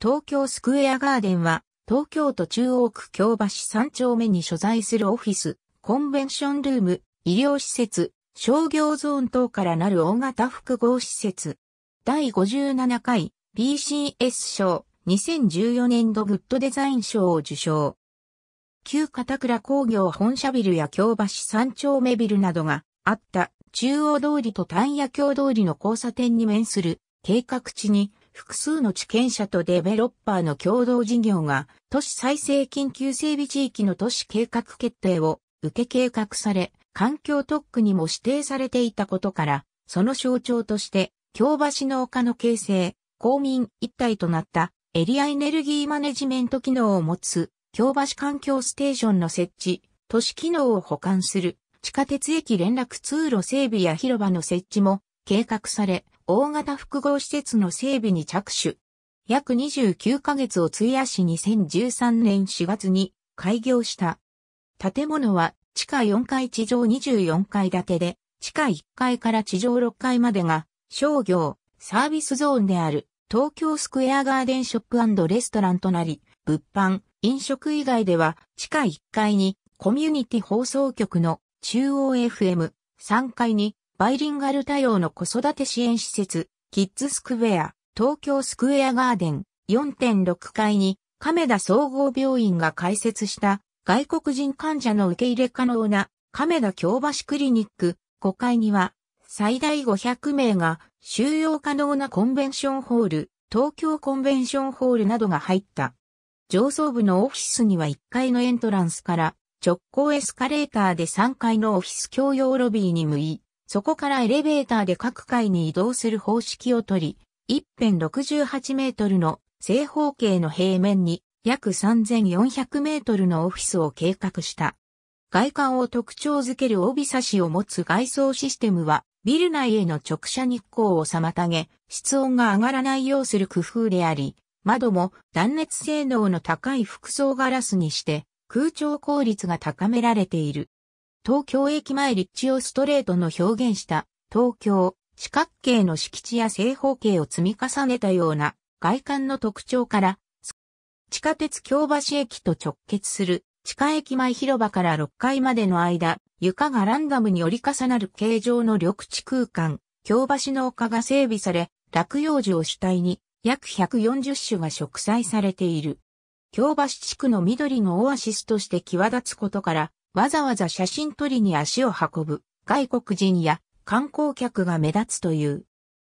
東京スクエアガーデンは、東京都中央区京橋3丁目に所在するオフィス、コンベンションルーム、医療施設、商業ゾーン等からなる大型複合施設。第57回 PCS 賞2014年度グッドデザイン賞を受賞。旧片倉工業本社ビルや京橋3丁目ビルなどがあった中央通りと丹野京通りの交差点に面する計画地に複数の地権者とデベロッパーの共同事業が、都市再生緊急整備地域の都市計画決定を受け計画され、環境特区にも指定されていたことから、その象徴として、京橋の丘の形成、公民一体となったエリアエネルギーマネジメント機能を持つ、京橋環境ステーションの設置、都市機能を保管する、地下鉄駅連絡通路整備や広場の設置も計画され、大型複合施設の整備に着手。約29ヶ月を費やし2013年4月に開業した。建物は地下4階地上24階建てで、地下1階から地上6階までが商業、サービスゾーンである東京スクエアガーデンショップレストランとなり、物販、飲食以外では地下1階にコミュニティ放送局の中央 FM、3階にバイリンガル対応の子育て支援施設、キッズスクエア、東京スクエアガーデン4.6階に亀田総合病院が開設した外国人患者の受け入れ可能な亀田京橋クリニック5階には最大500名が収容可能なコンベンションホール、東京コンベンションホールなどが入った。上層部のオフィスには1階のエントランスから直行エスカレーターで3階のオフィス共用ロビーに向い、そこからエレベーターで各階に移動する方式をとり、一辺68メートルの正方形の平面に約3400メートルのオフィスを計画した。外観を特徴づける帯差しを持つ外装システムは、ビル内への直射日光を妨げ、室温が上がらないようする工夫であり、窓も断熱性能の高い複層ガラスにして、空調効率が高められている。東京駅前立地をストレートの表現した東京、四角形の敷地や正方形を積み重ねたような外観の特徴から、地下鉄京橋駅と直結する地下駅前広場から6階までの間、床がランダムに折り重なる形状の緑地空間、京橋の丘が整備され、落葉樹を主体に約140種が植栽されている。京橋地区の緑のオアシスとして際立つことから、わざわざ写真撮りに足を運ぶ外国人や観光客が目立つという。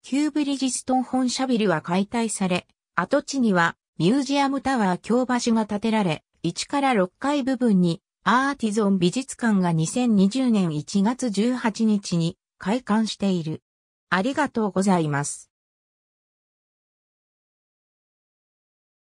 旧ブリジストン本社ビルは解体され、跡地にはミュージアムタワー京橋が建てられ、1から6階部分にアーティゾン美術館が2020年1月18日に開館している。ありがとうございます。